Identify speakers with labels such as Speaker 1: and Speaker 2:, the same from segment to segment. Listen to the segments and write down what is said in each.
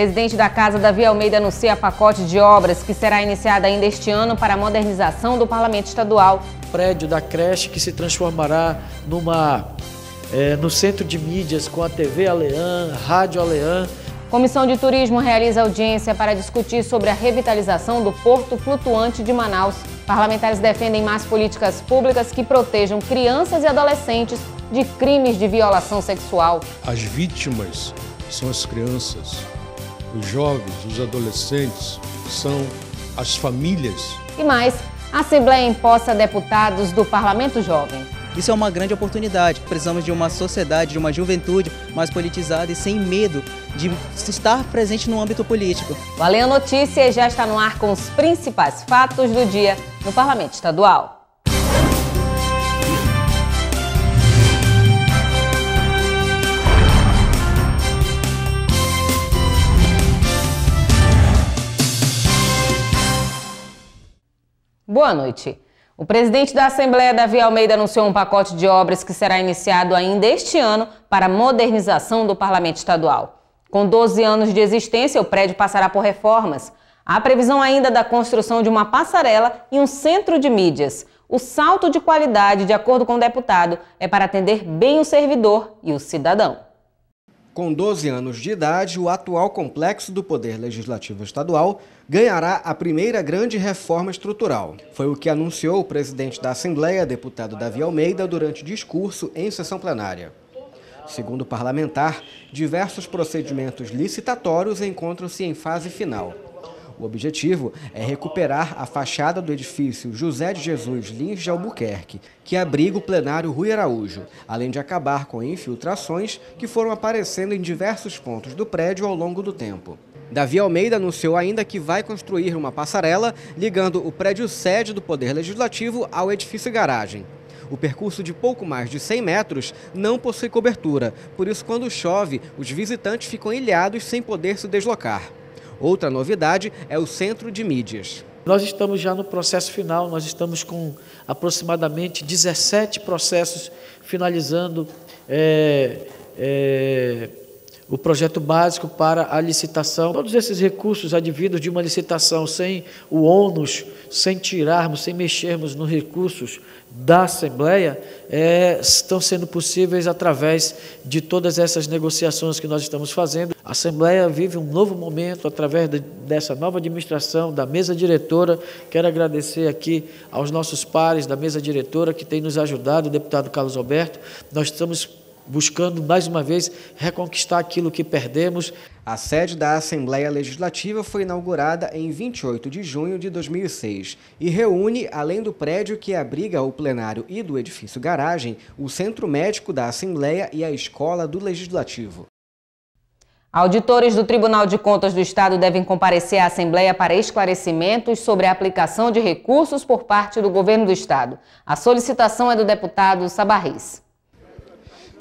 Speaker 1: Presidente da Casa, Davi Almeida, anuncia pacote de obras que será iniciada ainda este ano para a modernização do Parlamento Estadual. Prédio da creche que se transformará
Speaker 2: numa, é, no centro de mídias com a TV Aleã, Rádio
Speaker 3: Aleã.
Speaker 1: Comissão de Turismo realiza audiência para discutir sobre a revitalização do Porto Flutuante de Manaus. Parlamentares defendem mais políticas públicas que protejam crianças e adolescentes de crimes de violação sexual.
Speaker 4: As vítimas são as crianças os jovens, os adolescentes, são as famílias.
Speaker 1: E mais, a Assembleia imposta deputados do Parlamento Jovem. Isso
Speaker 5: é uma grande oportunidade. Precisamos de uma sociedade, de uma juventude mais politizada e sem medo
Speaker 1: de estar presente no âmbito político. Valeu a notícia já está no ar com os principais fatos do dia no Parlamento Estadual. Boa noite. O presidente da Assembleia, Davi Almeida, anunciou um pacote de obras que será iniciado ainda este ano para a modernização do Parlamento Estadual. Com 12 anos de existência, o prédio passará por reformas. Há previsão ainda da construção de uma passarela e um centro de mídias. O salto de qualidade, de acordo com o deputado, é para atender bem o servidor e o cidadão.
Speaker 6: Com 12 anos de idade, o atual complexo do Poder Legislativo Estadual ganhará a primeira grande reforma estrutural. Foi o que anunciou o presidente da Assembleia, deputado Davi Almeida, durante discurso em sessão plenária. Segundo o parlamentar, diversos procedimentos licitatórios encontram-se em fase final. O objetivo é recuperar a fachada do edifício José de Jesus Lins de Albuquerque, que abriga o plenário Rui Araújo, além de acabar com infiltrações que foram aparecendo em diversos pontos do prédio ao longo do tempo. Davi Almeida anunciou ainda que vai construir uma passarela ligando o prédio sede do Poder Legislativo ao edifício garagem. O percurso de pouco mais de 100 metros não possui cobertura, por isso, quando chove, os visitantes ficam
Speaker 2: ilhados sem poder se deslocar. Outra novidade é o centro de mídias. Nós estamos já no processo final, nós estamos com aproximadamente 17 processos finalizando. É, é, o projeto básico para a licitação. Todos esses recursos advindos de uma licitação, sem o ônus, sem tirarmos, sem mexermos nos recursos da Assembleia, é, estão sendo possíveis através de todas essas negociações que nós estamos fazendo. A Assembleia vive um novo momento através de, dessa nova administração, da mesa diretora. Quero agradecer aqui aos nossos pares da mesa diretora que tem nos ajudado, o deputado Carlos Alberto. Nós estamos buscando mais uma vez reconquistar aquilo que perdemos. A sede da Assembleia Legislativa foi inaugurada em 28 de junho de
Speaker 6: 2006 e reúne, além do prédio que abriga o plenário e do edifício garagem, o Centro Médico da Assembleia e a Escola do Legislativo.
Speaker 1: Auditores do Tribunal de Contas do Estado devem comparecer à Assembleia para esclarecimentos sobre a aplicação de recursos por parte do governo do Estado. A solicitação é do deputado Sabarris.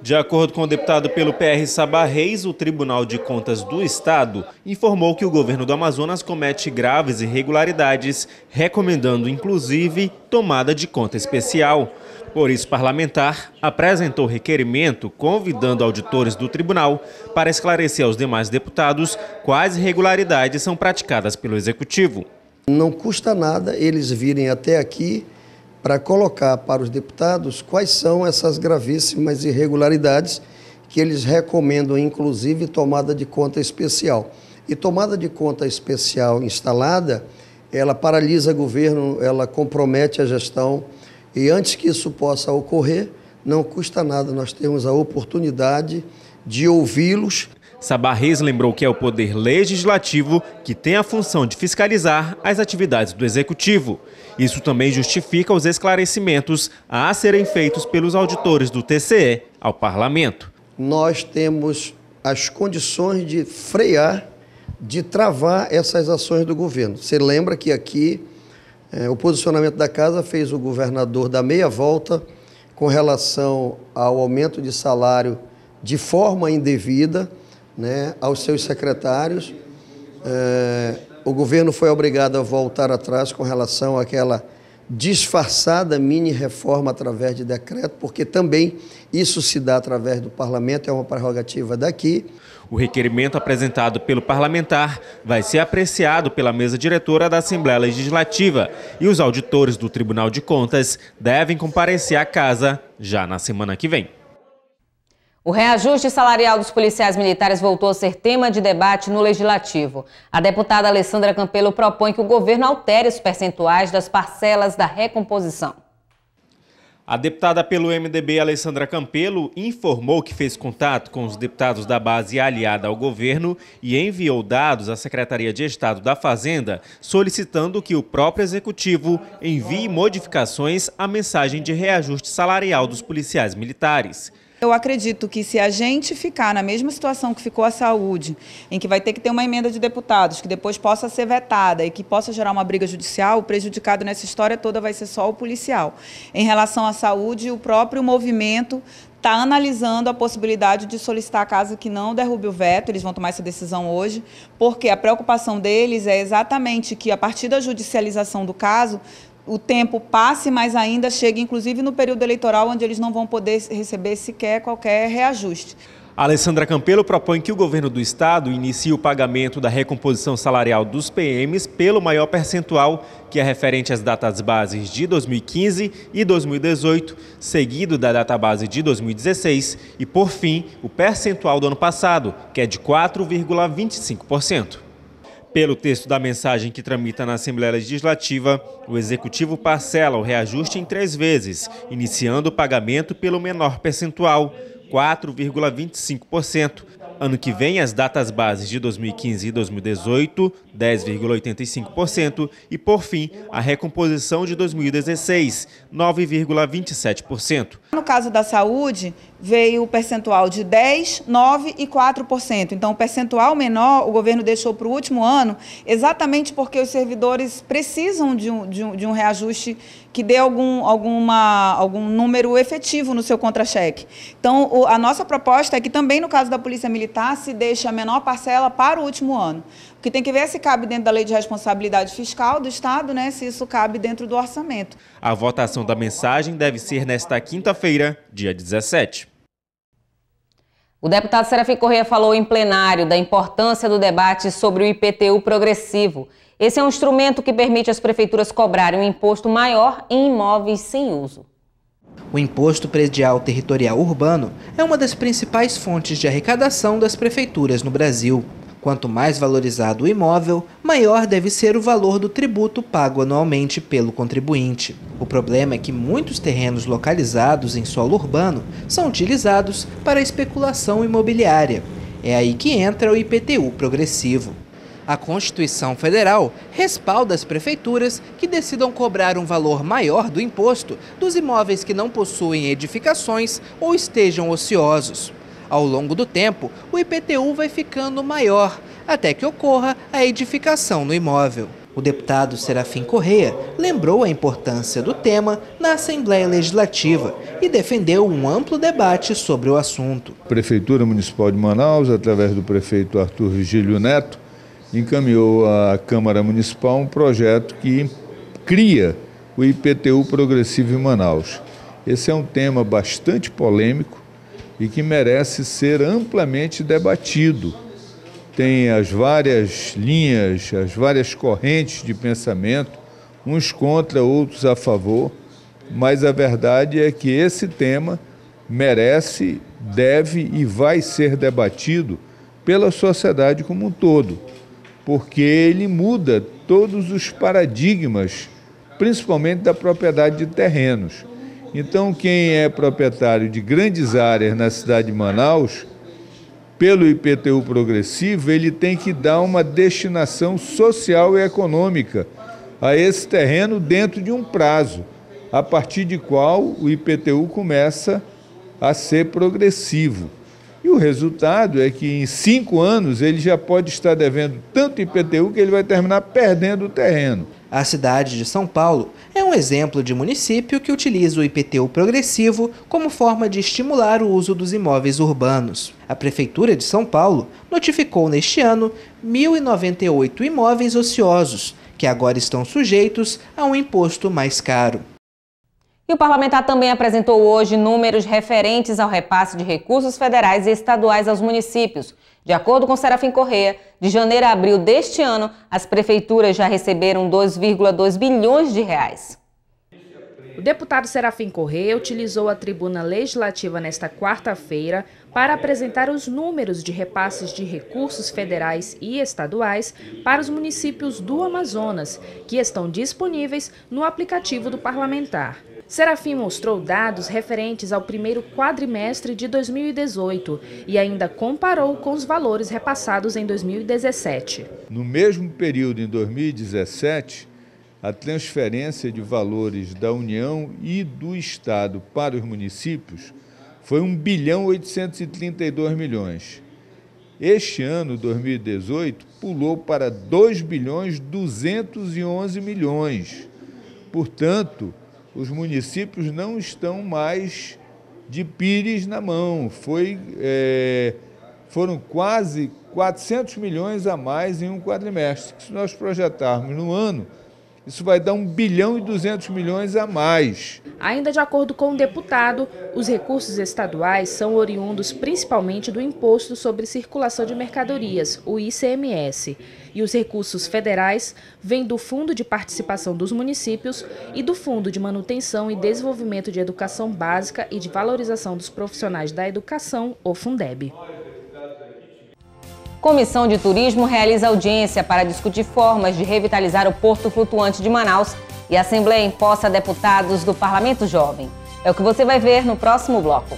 Speaker 7: De acordo com o deputado pelo PR Sabá Reis, o Tribunal de Contas do Estado informou que o governo do Amazonas comete graves irregularidades, recomendando inclusive tomada de conta especial. Por isso, parlamentar apresentou requerimento convidando auditores do tribunal para esclarecer aos demais deputados quais irregularidades são praticadas pelo executivo.
Speaker 4: Não custa nada eles virem até aqui para colocar para os deputados quais são essas gravíssimas irregularidades que eles recomendam, inclusive, tomada de conta especial. E tomada de conta especial instalada, ela paralisa o governo, ela compromete a gestão. E antes que isso possa ocorrer, não custa nada nós temos a oportunidade de ouvi-los.
Speaker 7: Sabarres lembrou que é o poder legislativo que tem a função de fiscalizar as atividades do executivo. Isso também justifica os esclarecimentos a serem feitos pelos
Speaker 4: auditores do TCE ao parlamento. Nós temos as condições de frear, de travar essas ações do governo. Você lembra que aqui é, o posicionamento da casa fez o governador dar meia volta com relação ao aumento de salário de forma indevida né, aos seus secretários. É, o governo foi obrigado a voltar atrás com relação àquela disfarçada mini reforma através de decreto, porque também isso se dá através do parlamento, é uma prerrogativa daqui.
Speaker 7: O requerimento apresentado pelo parlamentar vai ser apreciado pela mesa diretora da Assembleia Legislativa e os auditores do Tribunal de Contas devem comparecer à casa já na semana que vem.
Speaker 1: O reajuste salarial dos policiais militares voltou a ser tema de debate no Legislativo. A deputada Alessandra Campelo propõe que o governo altere os percentuais das parcelas da recomposição.
Speaker 7: A deputada pelo MDB, Alessandra Campelo, informou que fez contato com os deputados da base aliada ao governo e enviou dados à Secretaria de Estado da Fazenda, solicitando que o próprio executivo envie modificações à mensagem de reajuste salarial dos policiais militares.
Speaker 5: Eu acredito que se a gente ficar na mesma situação que ficou a saúde, em que vai ter que ter uma emenda de deputados que depois possa ser vetada e que possa gerar uma briga judicial, o prejudicado nessa história toda vai ser só o policial. Em relação à saúde, o próprio movimento está analisando a possibilidade de solicitar a casa que não derrube o veto, eles vão tomar essa decisão hoje, porque a preocupação deles é exatamente que a partir da judicialização do caso o tempo passe, mas ainda chega, inclusive, no período eleitoral, onde eles não vão poder receber sequer qualquer reajuste.
Speaker 7: A Alessandra Campelo propõe que o governo do estado inicie o pagamento da recomposição salarial dos PMs pelo maior percentual, que é referente às datas bases de 2015 e 2018, seguido da data base de 2016 e, por fim, o percentual do ano passado, que é de 4,25%. Pelo texto da mensagem que tramita na Assembleia Legislativa, o Executivo parcela o reajuste em três vezes, iniciando o pagamento pelo menor percentual, 4,25%, Ano que vem, as datas bases de 2015 e 2018, 10,85%, e por fim, a recomposição de 2016, 9,27%. No caso
Speaker 5: da saúde, veio o percentual de 10, 9 e 4%. Então, o percentual menor o governo deixou para o último ano, exatamente porque os servidores precisam de um, de um, de um reajuste que dê algum, alguma, algum número efetivo no seu contra-cheque. Então, o, a nossa proposta é que também no caso da Polícia Militar se deixe a menor parcela para o último ano. O que tem que ver é se cabe dentro da Lei de Responsabilidade Fiscal do Estado, né,
Speaker 1: se isso cabe dentro do orçamento.
Speaker 7: A votação da mensagem deve ser nesta quinta-feira, dia 17.
Speaker 1: O deputado Serafim Corrêa falou em plenário da importância do debate sobre o IPTU progressivo esse é um instrumento que permite às prefeituras cobrarem um imposto maior em imóveis sem uso.
Speaker 8: O Imposto Predial Territorial Urbano é uma das principais fontes de arrecadação das prefeituras no Brasil. Quanto mais valorizado o imóvel, maior deve ser o valor do tributo pago anualmente pelo contribuinte. O problema é que muitos terrenos localizados em solo urbano são utilizados para especulação imobiliária. É aí que entra o IPTU progressivo. A Constituição Federal respalda as prefeituras que decidam cobrar um valor maior do imposto dos imóveis que não possuem edificações ou estejam ociosos. Ao longo do tempo, o IPTU vai ficando maior, até que ocorra a edificação no imóvel. O deputado Serafim Correia lembrou a importância do tema na Assembleia Legislativa e defendeu um amplo debate sobre o assunto.
Speaker 9: Prefeitura Municipal de Manaus, através do prefeito Arthur Vigílio Neto, encaminhou à Câmara Municipal um projeto que cria o IPTU progressivo em Manaus. Esse é um tema bastante polêmico e que merece ser amplamente debatido. Tem as várias linhas, as várias correntes de pensamento, uns contra, outros a favor, mas a verdade é que esse tema merece, deve e vai ser debatido pela sociedade como um todo porque ele muda todos os paradigmas, principalmente da propriedade de terrenos. Então, quem é proprietário de grandes áreas na cidade de Manaus, pelo IPTU progressivo, ele tem que dar uma destinação social e econômica a esse terreno dentro de um prazo, a partir de qual o IPTU começa a ser progressivo. E o resultado é que em cinco anos ele
Speaker 8: já pode estar devendo tanto IPTU que ele vai terminar perdendo o terreno. A cidade de São Paulo é um exemplo de município que utiliza o IPTU progressivo como forma de estimular o uso dos imóveis urbanos. A Prefeitura de São Paulo notificou neste ano 1.098 imóveis ociosos, que agora estão sujeitos a um imposto mais caro.
Speaker 1: E o parlamentar também apresentou hoje números referentes ao repasse de recursos federais e estaduais aos municípios. De acordo com Serafim Correia, de janeiro a abril deste ano, as prefeituras já receberam 2,2 bilhões de reais.
Speaker 10: O deputado Serafim Correia utilizou a tribuna legislativa nesta quarta-feira para apresentar os números de repasses de recursos federais e estaduais para os municípios do Amazonas, que estão disponíveis no aplicativo do parlamentar. Serafim mostrou dados referentes ao primeiro quadrimestre de 2018 e ainda comparou com os valores repassados em 2017.
Speaker 9: No mesmo período, em 2017, a transferência de valores da União e do Estado para os municípios foi 1 bilhão 832 milhões. Este ano, 2018, pulou para 2 bilhões 211 milhões. Portanto, os municípios não estão mais de pires na mão. Foi, é, foram quase 400 milhões a mais em um quadrimestre. Se nós projetarmos no ano, isso vai dar 1 bilhão e 200 milhões a mais.
Speaker 10: Ainda de acordo com o deputado, os recursos estaduais são oriundos principalmente do Imposto sobre Circulação de Mercadorias, o ICMS. E os recursos federais vêm do Fundo de Participação dos Municípios e do Fundo de Manutenção e Desenvolvimento de Educação Básica e de Valorização
Speaker 1: dos Profissionais da Educação, o Fundeb. Comissão de Turismo realiza audiência para discutir formas de revitalizar o Porto Flutuante de Manaus e a Assembleia imposta deputados do Parlamento Jovem. É o que você vai ver no próximo bloco.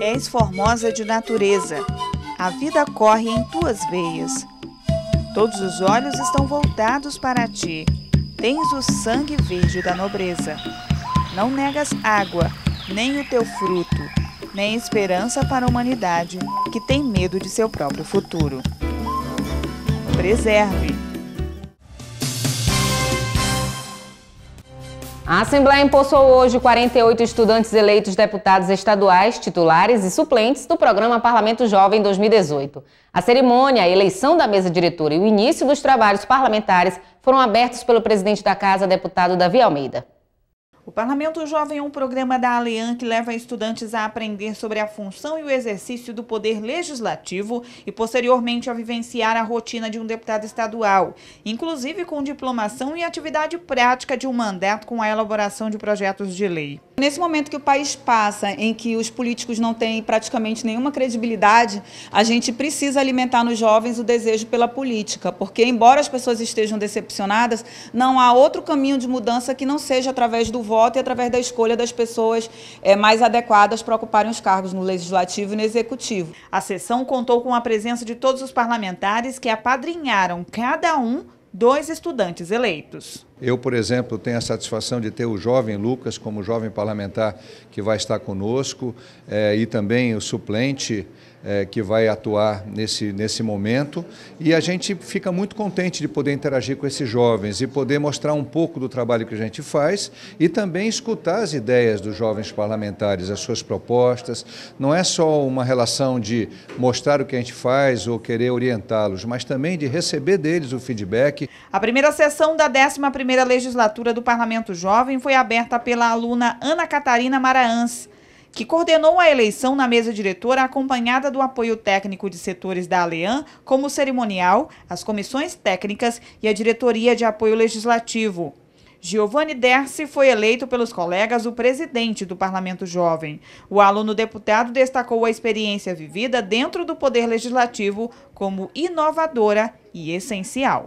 Speaker 10: És formosa de natureza. A vida corre em tuas veias. Todos os olhos estão voltados para ti. Tens o sangue verde da nobreza. Não negas água nem o teu fruto, nem esperança para a humanidade que tem medo de seu próprio futuro.
Speaker 1: Preserve. A Assembleia empossou hoje 48 estudantes eleitos deputados estaduais, titulares e suplentes do programa Parlamento Jovem 2018. A cerimônia, a eleição da mesa diretora e o início dos trabalhos parlamentares foram abertos pelo presidente da casa, deputado Davi Almeida.
Speaker 10: O Parlamento Jovem é um programa da Alean que leva estudantes a aprender sobre a função e o exercício do poder legislativo e, posteriormente, a vivenciar a rotina de um deputado estadual, inclusive com diplomação e atividade prática de um mandato com a elaboração de projetos de lei. Nesse momento que o país passa, em que os
Speaker 5: políticos não têm praticamente nenhuma credibilidade, a gente precisa alimentar nos jovens o desejo pela política, porque, embora as pessoas estejam decepcionadas, não há outro caminho de mudança que não seja através do voto voto e através da escolha das pessoas é, mais adequadas para ocuparem os
Speaker 10: cargos no Legislativo e no Executivo. A sessão contou com a presença de todos os parlamentares que apadrinharam cada um dois estudantes eleitos.
Speaker 11: Eu, por exemplo, tenho a satisfação de ter o jovem Lucas como jovem parlamentar que vai estar conosco eh, e também o suplente eh, que vai atuar nesse, nesse momento. E a gente fica muito contente de poder interagir com esses jovens e poder mostrar um pouco do trabalho que a gente faz e também escutar as ideias dos jovens parlamentares, as suas propostas. Não é só uma relação de mostrar o que a gente faz ou querer orientá-los, mas também de receber deles o feedback.
Speaker 10: A primeira sessão da 11 primeira legislatura do Parlamento Jovem foi aberta pela aluna Ana Catarina Maraans, que coordenou a eleição na mesa diretora acompanhada do apoio técnico de setores da ALEAN, como o cerimonial, as comissões técnicas e a diretoria de apoio legislativo. Giovanni Dersi foi eleito pelos colegas o presidente do Parlamento Jovem. O aluno deputado destacou a experiência vivida dentro do Poder Legislativo como inovadora e essencial.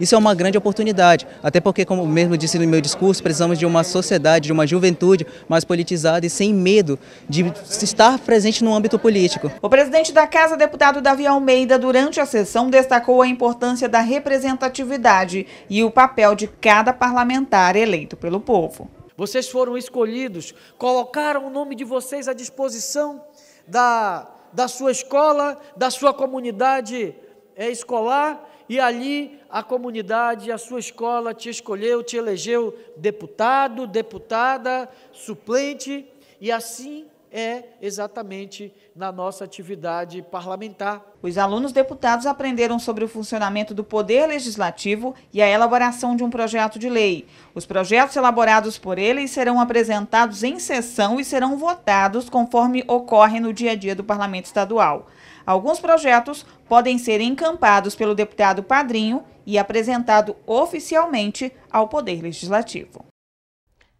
Speaker 8: Isso é uma grande oportunidade, até porque, como mesmo disse no meu
Speaker 5: discurso, precisamos de uma sociedade, de uma juventude mais politizada e sem medo de estar
Speaker 10: presente no âmbito político. O presidente da Casa, deputado Davi Almeida, durante a sessão destacou a importância da representatividade e o papel de cada parlamentar eleito pelo povo.
Speaker 2: Vocês foram escolhidos, colocaram o nome de vocês à disposição da, da sua escola, da sua comunidade é, escolar e ali a comunidade, a sua escola te escolheu, te elegeu deputado, deputada, suplente, e assim é exatamente na nossa atividade parlamentar.
Speaker 10: Os alunos deputados aprenderam sobre o funcionamento do Poder Legislativo e a elaboração de um projeto de lei. Os projetos elaborados por eles serão apresentados em sessão e serão votados conforme ocorre no dia a dia do Parlamento Estadual. Alguns projetos podem ser encampados pelo deputado padrinho e apresentado oficialmente ao Poder Legislativo.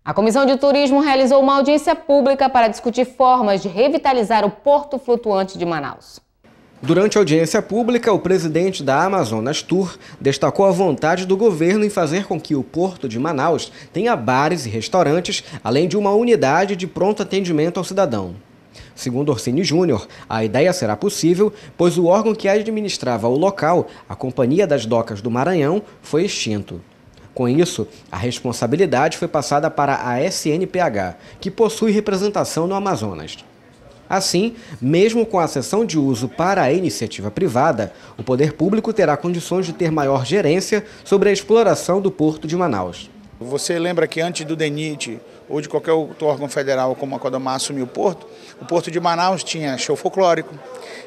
Speaker 1: A Comissão de Turismo realizou uma audiência pública para discutir formas de revitalizar o Porto Flutuante de Manaus.
Speaker 6: Durante a audiência pública, o presidente da Amazonas Tour destacou a vontade do governo em fazer com que o Porto de Manaus tenha bares e restaurantes, além de uma unidade de pronto atendimento ao cidadão. Segundo Orsini Júnior, a ideia será possível, pois o órgão que administrava o local, a Companhia das Docas do Maranhão, foi extinto. Com isso, a responsabilidade foi passada para a SNPH, que possui representação no Amazonas. Assim, mesmo com a cessão de uso para a iniciativa privada, o poder público terá condições de ter maior gerência sobre a exploração do porto de Manaus.
Speaker 12: Você lembra que antes do DENIT ou de qualquer outro órgão federal como a Codamar assumir o porto, o porto de Manaus tinha show folclórico,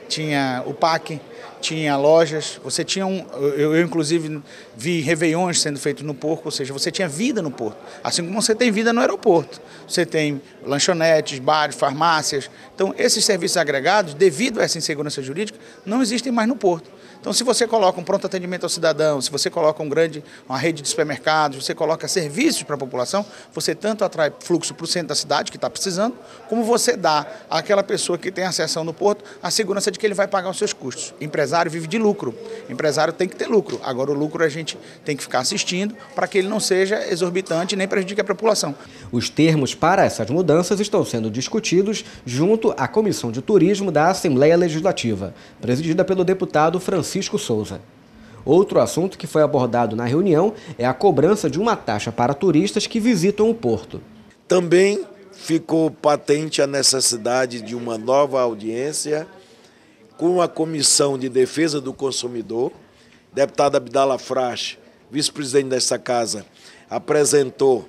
Speaker 12: tinha o PAC, tinha lojas, você tinha um. Eu, eu inclusive vi reveiões sendo feitos no porto, ou seja, você tinha vida no porto. Assim como você tem vida no aeroporto. Você tem lanchonetes, bares, farmácias. Então, esses serviços agregados, devido a essa insegurança jurídica, não existem mais no porto. Então, se você coloca um pronto atendimento ao cidadão, se você coloca um grande, uma rede de supermercados, você coloca serviços para a população, você tanto atrai fluxo para o centro da cidade, que está precisando, como você dá àquela pessoa que tem acessão no porto a segurança de que ele vai pagar os seus custos. Empresário vive de lucro. Empresário tem que ter lucro. Agora, o lucro a gente tem que ficar assistindo para que ele não seja exorbitante nem prejudique a população. Os termos para essas mudanças estão sendo discutidos junto à
Speaker 6: Comissão de Turismo da Assembleia Legislativa, presidida pelo deputado Francisco. Francisco Souza. Outro assunto que foi abordado na reunião é a cobrança de uma taxa para turistas que visitam o porto.
Speaker 12: Também ficou patente a necessidade de uma nova audiência com a Comissão de Defesa do Consumidor. Deputada Abdala Frasch, vice-presidente desta casa, apresentou,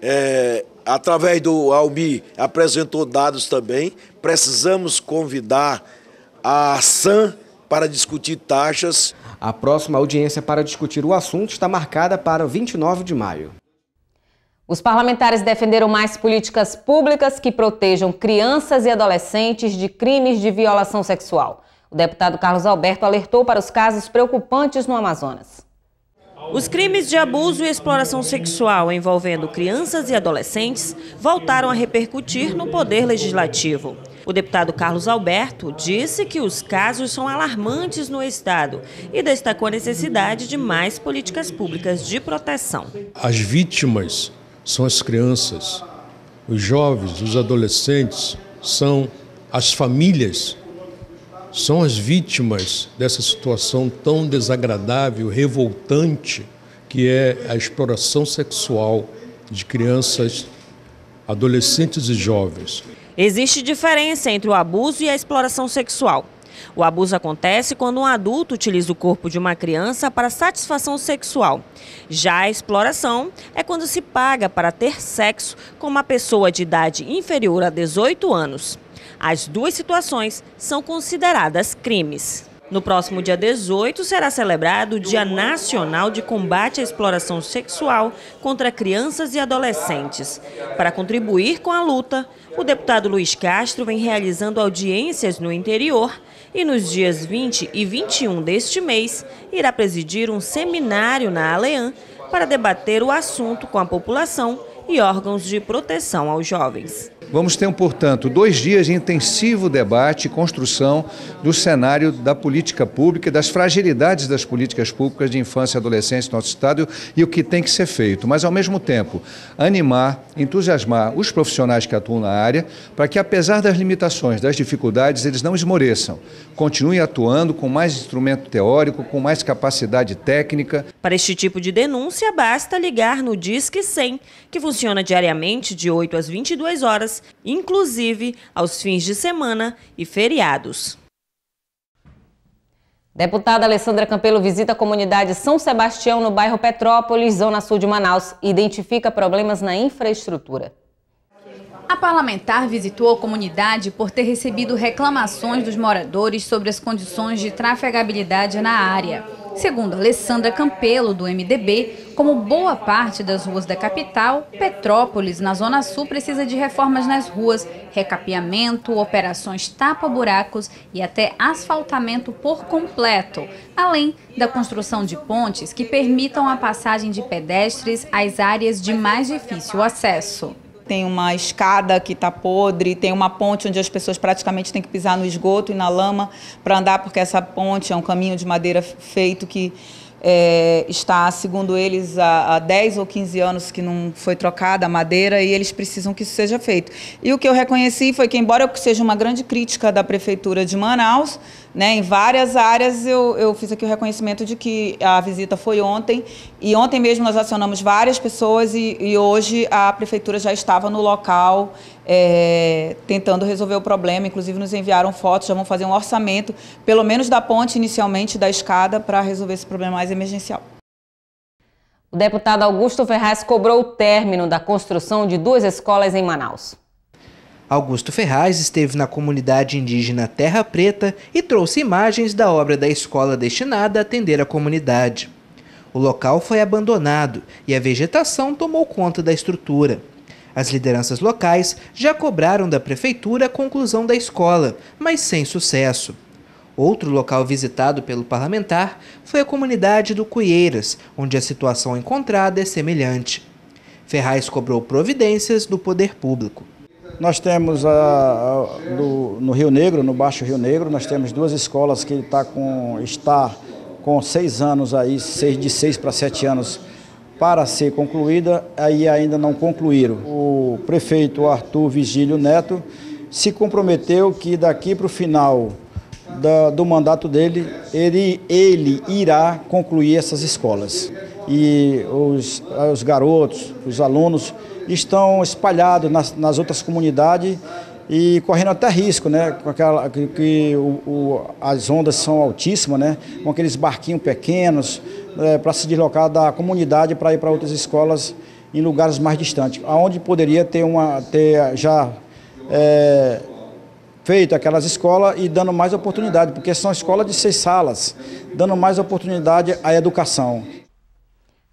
Speaker 12: é, através do Almi, apresentou dados também. Precisamos convidar a San para discutir
Speaker 6: taxas. A próxima audiência para discutir o assunto está marcada para 29 de maio.
Speaker 1: Os parlamentares defenderam mais políticas públicas que protejam crianças e adolescentes de crimes de violação sexual. O deputado Carlos Alberto alertou para os casos preocupantes no Amazonas.
Speaker 3: Os crimes de abuso e exploração sexual envolvendo crianças e adolescentes voltaram a repercutir no Poder Legislativo. O deputado Carlos Alberto disse que os casos são alarmantes no Estado e destacou a necessidade de mais políticas públicas de proteção.
Speaker 4: As vítimas são as crianças, os jovens, os adolescentes, são as famílias, são as vítimas dessa situação tão desagradável, revoltante, que é a exploração sexual de crianças, adolescentes e jovens.
Speaker 3: Existe diferença entre o abuso e a exploração sexual. O abuso acontece quando um adulto utiliza o corpo de uma criança para satisfação sexual. Já a exploração é quando se paga para ter sexo com uma pessoa de idade inferior a 18 anos. As duas situações são consideradas crimes. No próximo dia 18 será celebrado o Dia Nacional de Combate à Exploração Sexual contra Crianças e Adolescentes. Para contribuir com a luta, o deputado Luiz Castro vem realizando audiências no interior e nos dias 20 e 21 deste mês irá presidir um seminário na Aleã para debater o assunto com a população e órgãos de proteção aos jovens.
Speaker 11: Vamos ter, portanto, dois dias de intensivo debate e construção do cenário da política pública, e das fragilidades das políticas públicas de infância e adolescência no nosso Estado e o que tem que ser feito. Mas, ao mesmo tempo, animar, entusiasmar os profissionais que atuam na área para que, apesar das limitações, das dificuldades, eles não esmoreçam. Continuem atuando com mais instrumento teórico, com mais capacidade técnica.
Speaker 3: Para este tipo de denúncia, basta ligar no Disque 100, que funciona diariamente de 8 às 22 horas inclusive aos fins de semana e feriados.
Speaker 1: Deputada Alessandra Campelo visita a comunidade São Sebastião, no bairro Petrópolis, zona sul de Manaus, e identifica problemas na infraestrutura.
Speaker 5: A parlamentar visitou a comunidade por ter recebido reclamações dos moradores sobre as condições de trafegabilidade na área. Segundo Alessandra Campelo, do MDB, como boa parte das ruas da capital, Petrópolis, na Zona Sul, precisa de reformas nas ruas, recapeamento, operações tapa-buracos e até asfaltamento por completo, além da construção de pontes que permitam a passagem de pedestres às áreas de mais difícil acesso tem uma escada que está podre, tem uma ponte onde as pessoas praticamente têm que pisar no esgoto e na lama para andar, porque essa ponte é um caminho de madeira feito que é, está, segundo eles, há, há 10 ou 15 anos que não foi trocada a madeira e eles precisam que isso seja feito. E o que eu reconheci foi que, embora eu seja uma grande crítica da Prefeitura de Manaus, né, em várias áreas eu, eu fiz aqui o reconhecimento de que a visita foi ontem e ontem mesmo nós acionamos várias pessoas e, e hoje a prefeitura já estava no local é, tentando resolver o problema. Inclusive nos enviaram fotos, já vão fazer um orçamento, pelo menos da ponte inicialmente, da
Speaker 1: escada, para resolver esse problema mais emergencial. O deputado Augusto Ferraz cobrou o término da construção de duas escolas em Manaus.
Speaker 8: Augusto Ferraz esteve na comunidade indígena Terra Preta e trouxe imagens da obra da escola destinada a atender a comunidade. O local foi abandonado e a vegetação tomou conta da estrutura. As lideranças locais já cobraram da prefeitura a conclusão da escola, mas sem sucesso. Outro local visitado pelo parlamentar foi a comunidade do Cuieiras, onde a situação encontrada é semelhante. Ferraz cobrou providências do poder público. Nós temos a,
Speaker 12: a, do, no Rio Negro, no Baixo Rio Negro, nós temos duas escolas que tá com, está com seis anos aí, seis, de seis para sete anos para ser concluída, aí ainda não concluíram. O prefeito Arthur Vigílio Neto se comprometeu que daqui para o final da, do mandato dele, ele, ele irá concluir essas escolas. E os, os garotos, os alunos estão espalhados nas, nas outras comunidades e correndo até risco, né? Com aquela, que, que o, o, as ondas são altíssimas, né? Com aqueles barquinhos pequenos é, né? para se deslocar da comunidade para ir para outras escolas em lugares mais distantes, aonde poderia ter uma ter já é, feito aquelas escolas e dando mais oportunidade, porque são escolas de seis salas, dando mais oportunidade à educação.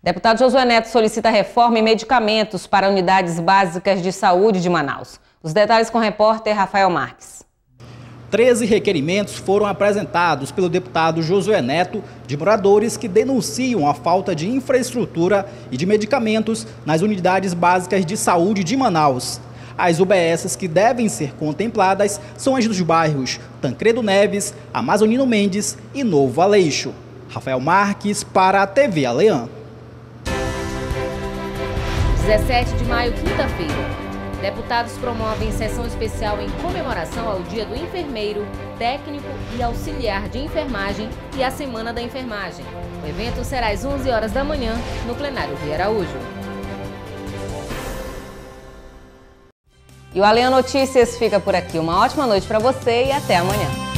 Speaker 1: Deputado Josué Neto solicita reforma em medicamentos para unidades básicas de saúde de Manaus. Os detalhes com o repórter
Speaker 12: Rafael Marques. Treze requerimentos foram apresentados pelo deputado Josué Neto de moradores que denunciam a falta de infraestrutura e de medicamentos nas unidades básicas de saúde de Manaus. As UBSs que devem ser contempladas são as dos bairros Tancredo Neves, Amazonino Mendes e Novo Aleixo. Rafael Marques para a TV Aleã.
Speaker 1: 17 de maio, quinta-feira. Deputados promovem sessão especial em comemoração ao Dia do Enfermeiro, Técnico e Auxiliar de Enfermagem e à Semana da Enfermagem. O evento será às 11 horas da manhã no plenário Rio Araújo. E o Além Notícias fica por aqui. Uma ótima noite para você e até amanhã.